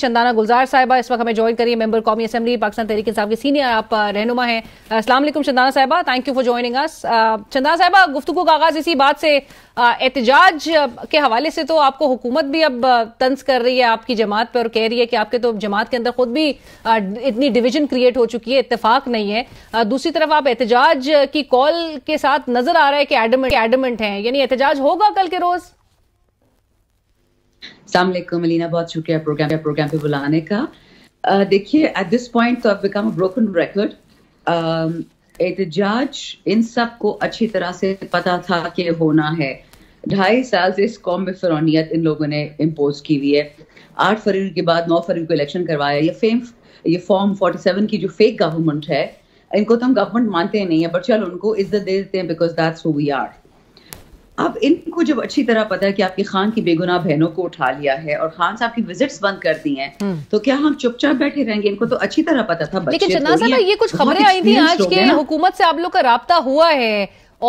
चंदाना गुलजार साहबा इस वक्त हमें ज्वाइन करिए मेंबर कौमी असेंबली पाकिस्तान तहरीक साहब के सीनियर आप रहनुमा हैं अस्सलाम चंदाना साहबा thank you for joining us Chandana साहिबा गुफ्तु का आगाज इसी बात से एहतजाज के हवाले से तो आपको हुकूमत भी अब तंज कर रही है आपकी जमात पर और कह रही है कि आपके तो जमात के अंदर खुद भी इतनी डिवीजन क्रिएट हो चुकी है इतफाक नहीं है दूसरी तरफ आप एहतजाज की कॉल के साथ नजर आ रहा है कि एडमेंट एडमेंट है यानी एहतजाज होगा कल के रोज़ सलामकुम अलीना बहुत शुक्रिया प्रोग्राम प्रोग्राम पे बुलाने का देखिए at this point to become broken record एहतजाज इन सब को अच्छी तरह से पता था कि होना है ढाई साल से इस कौम में फरौनीत इन लोगों ने इम्पोज की हुई है आठ फरवरी के बाद नौ फरवरी को इलेक्शन करवाया ये फेम ये फॉर्म 47 की जो फेक गवर्नमेंट है इनको तो हम गवर्नमेंट मानते ही नहीं है बट चल उनको इज्जत दे देते हैं because that's who we are अब इनको जब अच्छी तरह पता है कि आपकी खान की बेगुनाह बहनों को उठा लिया है और खान साहब की विजिट्स बंद कर दी हैं हम्म। तो क्या हम चुपचाप बैठे रहेंगे इनको तो अच्छी तरह पता था लेकिन चन्ना तो साहब ये कुछ खबरें आई थी आज के हुकूमत से आप लोग का रबता हुआ है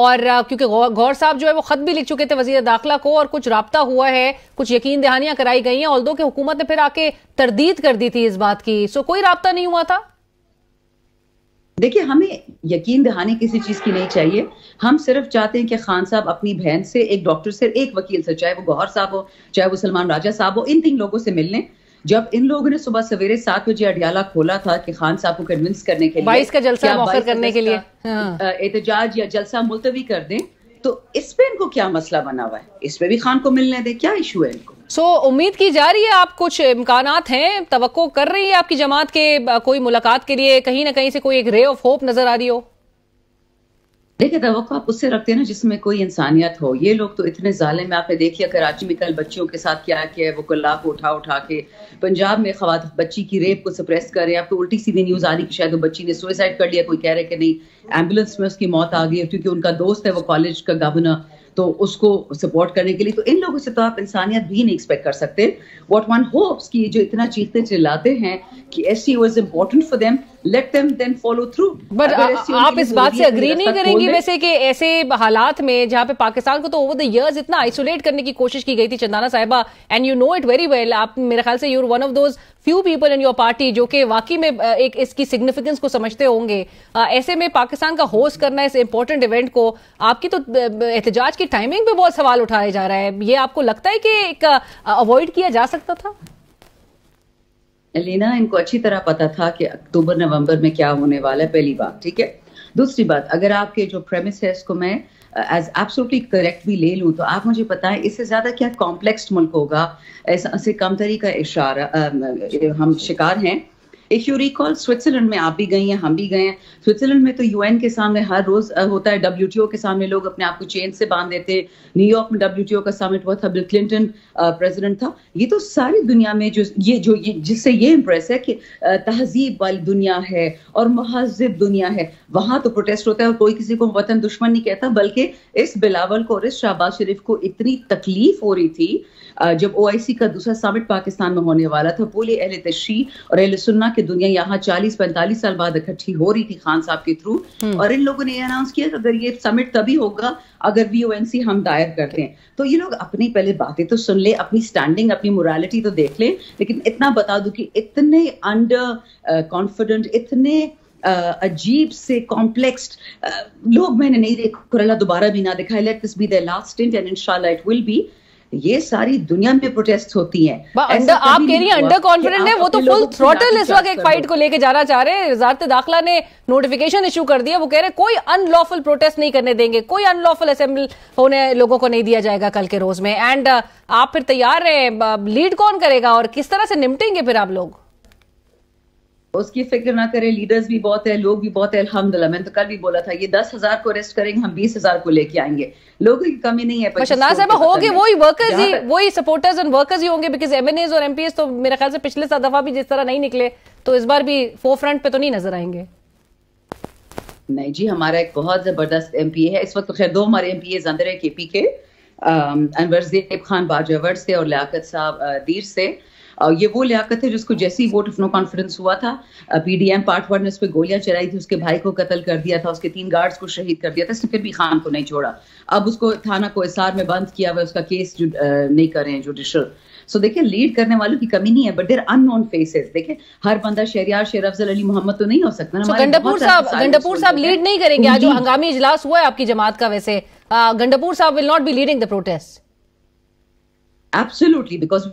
और क्योंकि गौर साहब जो है वो खत भी लिख चुके थे वजीर दाखिला को और कुछ रबता हुआ है कुछ यकीन दहानियां कराई गई हैं और दो हुकूमत ने फिर आके तरदीद कर दी थी इस बात की सो कोई रबता नहीं हुआ था देखिए हमें यकीन दहानी किसी चीज की नहीं चाहिए हम सिर्फ चाहते हैं कि खान साहब अपनी बहन से एक डॉक्टर से एक वकील से चाहे वो गौहर साहब हो चाहे वो सलमान राजा साहब हो इन तीन लोगों से मिलने जब इन लोगों ने सुबह सवेरे सात बजे अडियाला खोला था कि खान साहब को कन्विंस करने के लिए बाईस का जलसा करने के लिए हाँ। एहतजाज या जलसा मुलतवी कर दें तो इस पे इनको क्या मसला बना हुआ है इस पे भी खान को मिलने दे क्या इशू है इनको सो so, उम्मीद की जा रही है आप कुछ इम्कान हैं तो कर रही है आपकी जमात के कोई मुलाकात के लिए कहीं ना कहीं से कोई एक रे ऑफ होप नजर आ रही हो देखिए तो आप उससे रखते हैं ना जिसमें कोई इंसानियत हो ये लोग तो इतने जाले में आपने देखिए कराची में कल बच्चियों के साथ क्या किया है वो कल्ला को उठा उठा के पंजाब में खवा बच्ची की रेप को सप्रेस कर रहे हैं आपको तो उल्टी सीधी न्यूज आ रही कि शायद वो बच्ची ने सुइसाइड कर लिया कोई कह रहे कि नहीं एम्बुलेंस में उसकी मौत आ गई क्योंकि उनका दोस्त है वो कॉलेज का गवर्नर तो उसको सपोर्ट करने के लिए तो इन लोगों से तो आप इंसानियत भी नहीं एक्सपेक्ट कर सकते वॉट वन होप्स की जो इतना चीखते चिल्लाते हैं कि S C is important for them let them then follow through but आप इस बात से अग्री नहीं करेंगी वैसे कि ऐसे हालात में जहां पे पाकिस्तान को तो ओवर द इयर्स इतना आइसोलेट करने की कोशिश की गई थी चंदाना साहिबा and you know it very well आप मेरे ख्याल से you're one of those few people in your party जो कि वाकई में एक इसकी सिग्निफिकेंस को समझते होंगे ऐसे में पाकिस्तान का होस्ट करना इस इंपॉर्टेंट इवेंट को आपकी तो एहतजाज की टाइमिंग पे बहुत सवाल उठाया जा रहा है ये आपको लगता है कि एक अवॉइड किया जा सकता था एलिना इनको अच्छी तरह पता था कि अक्टूबर नवंबर में क्या होने वाला है पहली बात ठीक है दूसरी बात अगर आपके जो प्रेमिस है इसको मैं एज एब्सोल्युटली करेक्ट भी ले लूँ तो आप मुझे बताएं इससे ज़्यादा क्या कॉम्प्लेक्स मुल्क होगा ऐसा से कमतरी का इशारा हम शिकार हैं इफ यू रिकॉल स्विट्जरलैंड में आप भी गई हैं हम भी गए हैं स्विट्जरलैंड में तो यूएन के सामने हर रोज होता है डब्ल्यू के सामने लोग अपने आप को चेन से बांध देते न्यूयॉर्क में डब्ल्यू का समिट हुआ था बिल क्लिंटन प्रेजिडेंट था ये तो सारी दुनिया में जो ये जो ये जिससे ये इम्प्रेस है कि तहजीब वाली दुनिया है और महजिब दुनिया है वहां तो प्रोटेस्ट होता है और कोई किसी को वतन दुश्मन नहीं कहता बल्कि इस बिलावल को और इस शहबाज शरीफ को इतनी तकलीफ हो रही थी जब ओ का दूसरा समिट पाकिस्तान में होने वाला था पूरे अहल तशी और अहल सुन्ना कि दुनिया यहाँ 40-45 साल बाद इकट्ठी हो रही थी खान साहब के थ्रू हम्म। और इन लोगों ने ये अनाउंस किया कि अगर ये समिट तभी होगा अगर वीओएनसी हम दायर करते हैं तो ये लोग अपनी पहले बातें तो सुन ले अपनी स्टैंडिंग अपनी मोरालिटी तो देख ले, लेकिन इतना बता दू कि इतने अंडर कॉन्फिडेंट uh, इतने अजीब से कॉम्प्लेक्स लोग मैंने नहीं देखा अल्लाह दोबारा भी ना देखा let this be the last in end in it will be ये सारी दुनिया में प्रोटेस्ट होती है अंडर आप कह रही हैं अंडर कॉन्फिडेंट है वो तो फुल थ्रोटल इस वक्त एक फाइट को लेके जाना चाह रहे हैं वजारत दाखिला ने नोटिफिकेशन इशू कर दिया वो कह रहे हैं कोई अनलॉफुल प्रोटेस्ट नहीं करने देंगे कोई अनलॉफुल असेंबल होने लोगों को नहीं दिया जाएगा कल के रोज में एंड आप फिर तैयार रहे लीड कौन करेगा और किस तरह से निपटेंगे फिर आप लोग उसकी फिक्र ना करें लीडर्स भी बहुत है लोग भी बहुत है अलहमदुल्ला मैंने तो कल भी बोला था ये दस हजार को अरेस्ट करेंगे हम बीस हजार को लेके आएंगे लोगों की कमी नहीं है साहब होगी वही वर्कर्स ही वही सपोर्टर्स एंड वर्कर्स ही होंगे बिकॉज एम और एम तो मेरे ख्याल से पिछले सात दफा भी जिस तरह नहीं निकले तो इस बार भी फोर फ्रंट पे तो नहीं नजर आएंगे नहीं जी हमारा एक बहुत जबरदस्त एम है इस वक्त तो खैर दो हमारे एम पी अंदर है के पी के अनवर जेब खान बाजावर से और लियाकत साहब दीर से ये वो लियाकत है जिसको जैसे ही वोट ऑफ नो कॉन्फिडेंस हुआ था पीडीएम पार्ट वन ने उस पर गोलियां चलाई थी उसके भाई को कत्ल कर दिया था उसके तीन गार्ड्स को शहीद कर दिया था इसने फिर भी खान को नहीं छोड़ा अब उसको थाना को एसआर में बंद किया हुआ उसका केस जो नहीं कर रहे हैं जुडिशल सो देखिए लीड करने वालों की कमी नहीं है बट देर अननोन फेसेस देखिए हर बंदा शेरियार शेर अफजल अली मोहम्मद तो नहीं हो सकता so, गंडापुर साहब गंडापुर साहब लीड नहीं करेंगे आज जो हंगामी इजलास हुआ है आपकी जमात का वैसे गंडापुर साहब will not be leading the protest absolutely because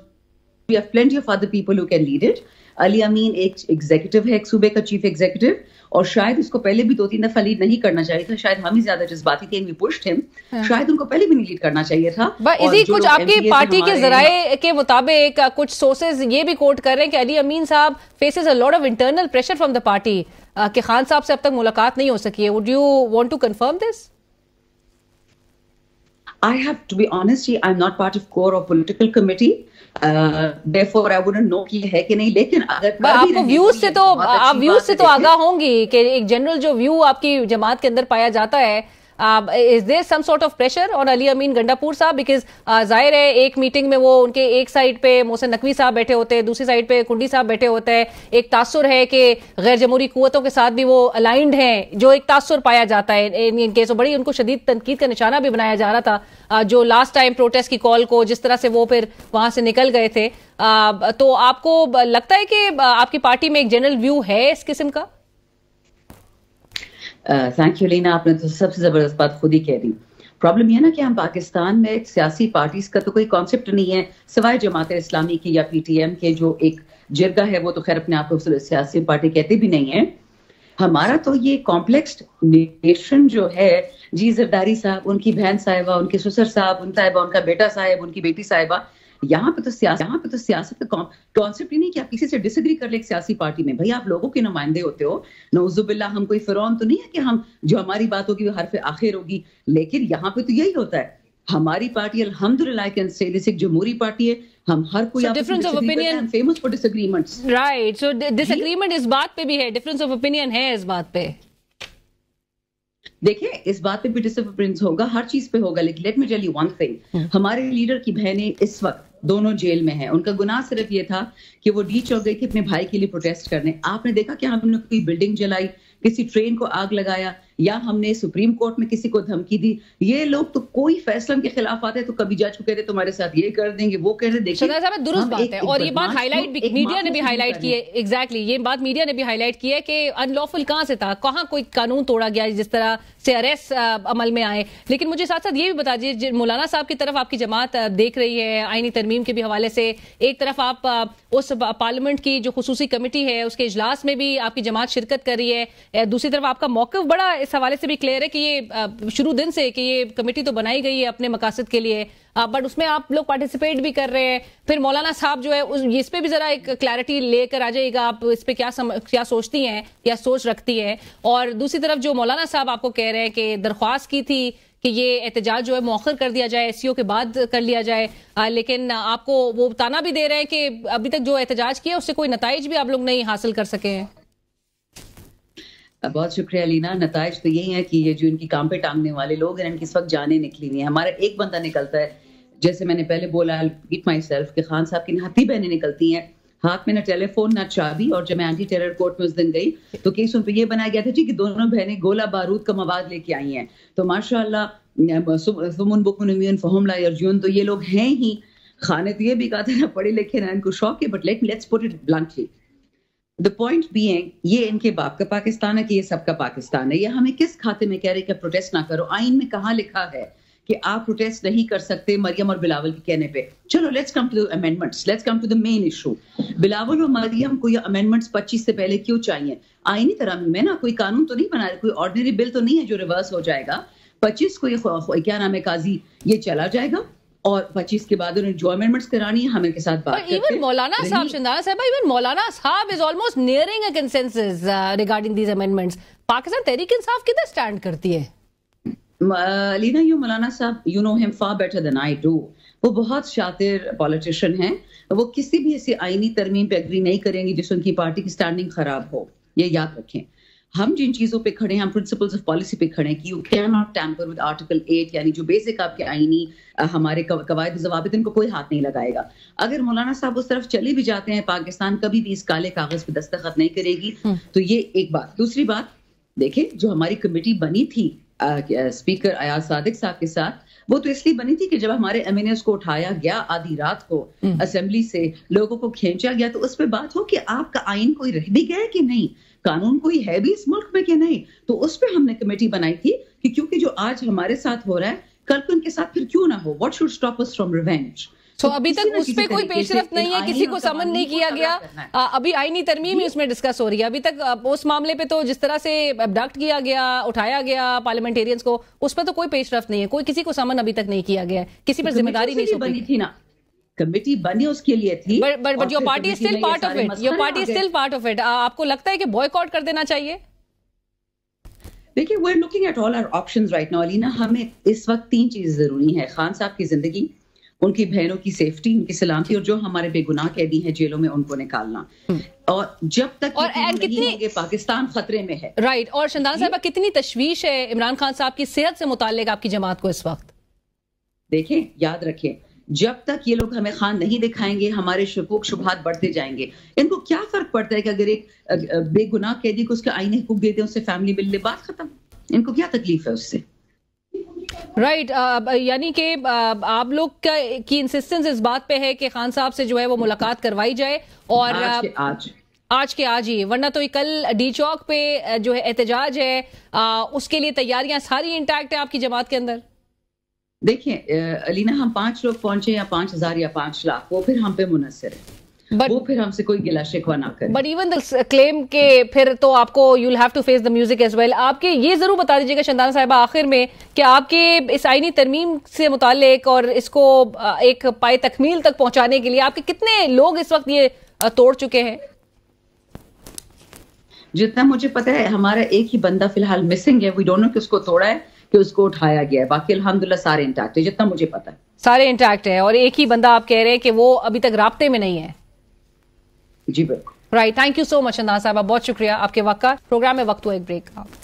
we have plenty of other people who can lead it Ali Amin एक एग्जीक्यूटिव है एक सूबे का चीफ एग्जीक्यूटिव और शायद उसको पहले भी दो तीन दफा लीड नहीं करना चाहिए था शायद हम ही ज्यादा जज्बाती थे पुश्ड हिम हाँ। शायद उनको पहले भी नहीं लीड करना चाहिए था इसी कुछ आपकी पार्टी के जराए के मुताबिक कुछ सोर्सेज ये भी कोट कर रहे हैं कि अली अमीन साहब faces a lot of internal pressure from the party के खान साहब से अब तक मुलाकात नहीं हो सकी है would you want to confirm this I have to be honest, I'm not part of core or political committee. therefore I wouldn't know कि है कि नहीं लेकिन अगर आपको व्यूज से तो आप व्यूज से तो आगाह होंगी कि एक जनरल जो व्यू आपकी जमात के अंदर पाया जाता है Uh, is there some sort of pressure on Ali Amin साहब बिकॉज जाहिर है एक मीटिंग में वो उनके एक साइड पे मोहसिन नकवी साहब बैठे होते हैं दूसरी साइड पे कुंडी साहब बैठे होते हैं एक तासुर है कि गैर जमहूरी कुतों के साथ भी वो अलाइंड हैं जो एक तासुर पाया जाता है इन, इन बड़ी उनको शदीद तनकीद का निशाना भी बनाया जा रहा था जो लास्ट टाइम प्रोटेस्ट की कॉल को जिस तरह से वो फिर वहां से निकल गए थे तो आपको लगता है कि आपकी पार्टी में एक जनरल व्यू है इस किस्म का थैंक यू लीना आपने तो सबसे ज़बरदस्त बात खुद ही कह दी प्रॉब्लम यह ना कि हम पाकिस्तान में सियासी पार्टीज का तो कोई कॉन्सेप्ट नहीं है सिवाय जमात इस्लामी की या पीटीएम के जो एक जिरगा है वो तो खैर अपने आप को सियासी पार्टी कहती भी नहीं है हमारा तो ये कॉम्प्लेक्स नेशन जो है जी जरदारी साहब उनकी बहन साहिबा उनके ससुर साहब उन साहिबा उनका बेटा साहेब उनकी बेटी साहिबा यहाँ पे तो सियासत यहाँ पे तो सियासत का कॉन्सेप्ट ही नहीं कि आप किसी से डिसग्री कर ले एक सियासी पार्टी में भाई आप लोगों के नुमाइंदे होते हो नौजुबिल्ला हम कोई फिर तो नहीं है कि हम जो हमारी बात होगी वो हर फिर आखिर होगी लेकिन यहाँ पे तो यही होता है हमारी पार्टी अल्हम्दुलिल्लाह कैन से पार्टी है हम हर कोई difference of opinion famous for disagreements right so disagreement इस बात पे भी है डिफरेंस ऑफ ओपिनियन है इस बात पे देखिए इस बात पे भी डिसएग्रीमेंट्स होगा हर चीज पे होगा लेकिन let me tell you one thing हमारे लीडर की बहनें इस वक्त दोनों जेल में है उनका गुनाह सिर्फ ये था कि वो डी चौक गई थी अपने भाई के लिए प्रोटेस्ट करने आपने देखा कि हमने कोई बिल्डिंग जलाई किसी ट्रेन को आग लगाया या हमने सुप्रीम कोर्ट में किसी को धमकी दी ये लोग तो कोई फैसला के खिलाफ आते तो कभी जज को रहे तुम्हारे तो साथ ये कर देंगे वो कह रहे साहब दुरुस्त बात है और ये बात हाईलाइट भी मीडिया ने भी हाईलाइट की है एग्जैक्टली ये बात मीडिया ने भी हाईलाइट की है कि अनलॉफुल कहाँ से था कहाँ कोई कानून तोड़ा गया जिस तरह से अरेस्ट अमल में आए लेकिन मुझे साथ साथ ये भी बता दिए मौलाना साहब की तरफ आपकी जमात देख रही है आईनी तरमीम के भी हवाले से एक तरफ आप उस पार्लियामेंट की जो खसूसी कमेटी है उसके इजलास में भी आपकी जमात शिरकत कर रही है दूसरी तरफ आपका मौकफ बड़ा इस हवाले से भी क्लियर है कि ये शुरू दिन से कि ये कमेटी तो बनाई गई है अपने मकासद के लिए बट उसमें आप लोग पार्टिसिपेट भी कर रहे हैं फिर मौलाना साहब जो है उस इस पे भी जरा एक क्लैरिटी लेकर आ जाइएगा आप इस पे क्या सम, क्या सोचती हैं या सोच रखती हैं और दूसरी तरफ जो मौलाना साहब आपको कह रहे हैं कि दरख्वास्त की थी कि ये एहतजाज जो है मौखर कर दिया जाए एस के बाद कर लिया जाए आ, लेकिन आपको वो ताना भी दे रहे हैं कि अभी तक जो एहतजाज किया उससे कोई नतज भी आप लोग नहीं हासिल कर सके हैं बहुत शुक्रिया लीना नतज तो यही है कि ये जो इनकी काम पे टांगने वाले लोग हैं इनकी इस वक्त जाने निकली हुई है हमारा एक बंदा निकलता है जैसे मैंने पहले बोला गिट माई सेल्फ कि खान साहब की नहाती बहनें निकलती हैं हाथ में ना टेलीफोन ना चाबी और जब मैं एंटी टेरर कोर्ट में उस दिन गई तो केस उन पर यह बनाया गया था जी कि दोनों बहनें गोला बारूद का मवाद लेके आई हैं तो माशाला अर्जुन तो ये लोग हैं ही खाने तो ये भी कहा था ना पढ़े लिखे ना इनको शौक है but let let's put it bluntly the point being ये इनके बाप का पाकिस्तान है कि ये सबका पाकिस्तान है ये हमें किस खाते में कह रहे कि प्रोटेस्ट ना करो आइन में कहा लिखा है कि आप प्रोटेस्ट नहीं कर सकते मरियम और बिलावल के कहने पे चलो let's come to amendments let's come to the main issue Bilawal और मरियम को ये अमेंडमेंट्स 25 से पहले क्यों चाहिए आईनी तरह में ना कोई कानून तो नहीं बना रहे कोई ऑर्डिनरी बिल तो नहीं है जो रिवर्स हो जाएगा पच्चीस को ये क्या नाम है काजी ये चला जाएगा और पच्चीस के बाद उन्हें करानी है हम इनके साथ बात इवन मौलाना साहब शिंदाना साहब इवन मौलाना साहब is almost nearing regarding these amendments Pakistan Tehreek Insaf किधर स्टैंड करती है लीना यू मौलाना साहब you know him far better than I do वो बहुत शातिर पॉलिटिशियन हैं वो किसी भी ऐसी आईनी तरमीम पे एग्री नहीं करेंगी जिससे उनकी पार्टी की स्टैंडिंग खराब हो ये याद रखें हम जिन चीज़ों पे खड़े हैं हम प्रिंसिपल्स ऑफ पॉलिसी पे खड़े हैं कि you can not tamper with article eight यानी जो बेसिक आपके आईनी हमारे कवायद जवाब इनको कोई हाथ नहीं लगाएगा अगर मौलाना साहब उस तरफ चले भी जाते हैं पाकिस्तान कभी भी इस काले कागज पे दस्तखत नहीं करेगी हम्म। तो ये एक बात दूसरी बात देखें जो हमारी कमेटी बनी थी स्पीकर अयाज सादिक साहब के साथ वो तो इसलिए बनी थी कि जब हमारे एम को उठाया गया आधी रात को असेंबली हम्म। से लोगों को खींचा गया तो उस पर बात हो कि आपका आइन कोई रह भी गया कि नहीं कानून कोई है भी इस मुल्क में कि नहीं तो उस पर हमने कमेटी बनाई थी कि क्योंकि जो आज हमारे साथ हो रहा है कल को इनके साथ फिर क्यों ना हो what should stop us from revenge तो अभी तक उस पर कोई पेशरफ नहीं है किसी को समन नहीं किया गया आ, अभी आईनी तरमीम ही उसमें डिस्कस हो रही है अभी तक उस मामले पे तो जिस तरह से अबडक्ट किया गया उठाया गया पार्लियामेंटेरियंस को उस पर तो कोई पेशरफ नहीं है कोई किसी को समन अभी तक नहीं किया गया किसी पर जिम्मेदारी नहीं बनी थी ना कमेटी बनी उसके लिए थी but but your party still part of it your party still part of it आपको लगता है कि बॉयकॉट कर देना चाहिए देखिए we are looking at all our options right now Aleena हमें इस वक्त तीन चीज जरूरी है खान साहब की जिंदगी उनकी बहनों की सेफ्टी उनकी सलामती और जो हमारे बेगुनाह कैदी हैं जेलों में उनको निकालना हम्म। और जब तक और कितनी पाकिस्तान खतरे में है राइट और शंदान साहब कितनी तश्वीश है इमरान खान साहब की सेहत से मुतालिक आपकी जमात को इस वक्त देखें याद रखें जब तक ये लोग हमें खान नहीं दिखाएंगे हमारे शकूक शुभात बढ़ते जाएंगे इनको क्या फर्क पड़ता है कि अगर एक बेगुनाह कैदी को उसके आईने हुकूक देते हैं उससे फैमिली मिलने बात खत्म इनको क्या तकलीफ है उससे राइट right, यानी कि आप लोग का की इंसिस्टेंस इस बात पे है कि खान साहब से जो है वो मुलाकात करवाई जाए और आज, के आज आज के आज ही वरना तो कल डी चौक पे जो है एहतजाज है आ, उसके लिए तैयारियां सारी इंटैक्ट है आपकी जमात के अंदर देखिए अलीना हम पांच लोग पहुंचे या पांच हजार या पांच लाख वो फिर हम पे मुनसर है But, वो फिर हमसे कोई गिला शिकवा ना करे बट इवन क्लेम के फिर तो आपको you have to face the music as well आपके ये जरूर बता दीजिएगा शंदाना साहब आखिर में कि आपके इस आईनी तरमीम से मुतालिक और इसको एक पाए तकमील तक पहुंचाने के लिए आपके कितने लोग इस वक्त ये तोड़ चुके हैं जितना मुझे पता है हमारा एक ही बंदा फिलहाल मिसिंग है वी डोंट नो कि उसको तोड़ा है कि उसको उठाया गया है बाकी अलहमदुल्ला सारे इंटैक्ट है जितना मुझे पता है सारे इंटैक्ट है और एक ही बंदा आप कह रहे हैं कि वो अभी तक रबते में नहीं है जी बिल्कुल right thank you so much Andaz साहब बहुत शुक्रिया आपके वक्त का प्रोग्राम में वक्त हुआ एक ब्रेक का